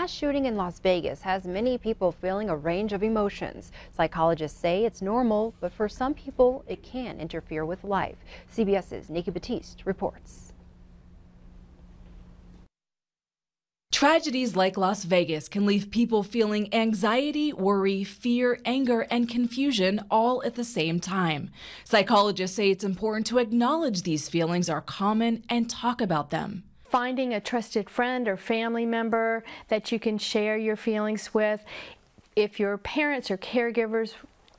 mass shooting in Las Vegas has many people feeling a range of emotions. Psychologists say it's normal, but for some people, it can interfere with life. CBS's Nikki Batiste reports. Tragedies like Las Vegas can leave people feeling anxiety, worry, fear, anger, and confusion all at the same time. Psychologists say it's important to acknowledge these feelings are common and talk about them finding a trusted friend or family member that you can share your feelings with. If your parents or caregivers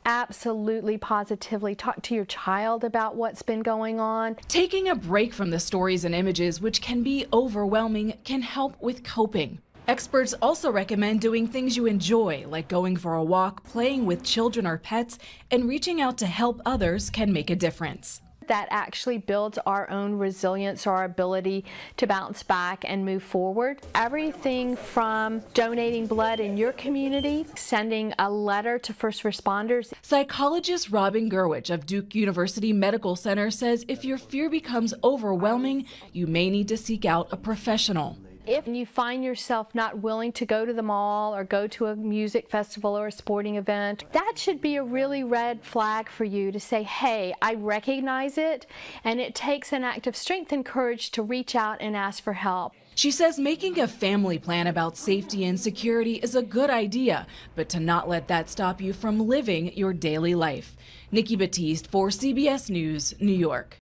absolutely positively talk to your child about what's been going on. Taking a break from the stories and images, which can be overwhelming, can help with coping. Experts also recommend doing things you enjoy, like going for a walk, playing with children or pets, and reaching out to help others can make a difference that actually builds our own resilience or our ability to bounce back and move forward. Everything from donating blood in your community, sending a letter to first responders. Psychologist Robin Gerwich of Duke University Medical Center says if your fear becomes overwhelming, you may need to seek out a professional. If you find yourself not willing to go to the mall or go to a music festival or a sporting event, that should be a really red flag for you to say, hey, I recognize it, and it takes an act of strength and courage to reach out and ask for help. She says making a family plan about safety and security is a good idea, but to not let that stop you from living your daily life. Nikki Batiste for CBS News, New York.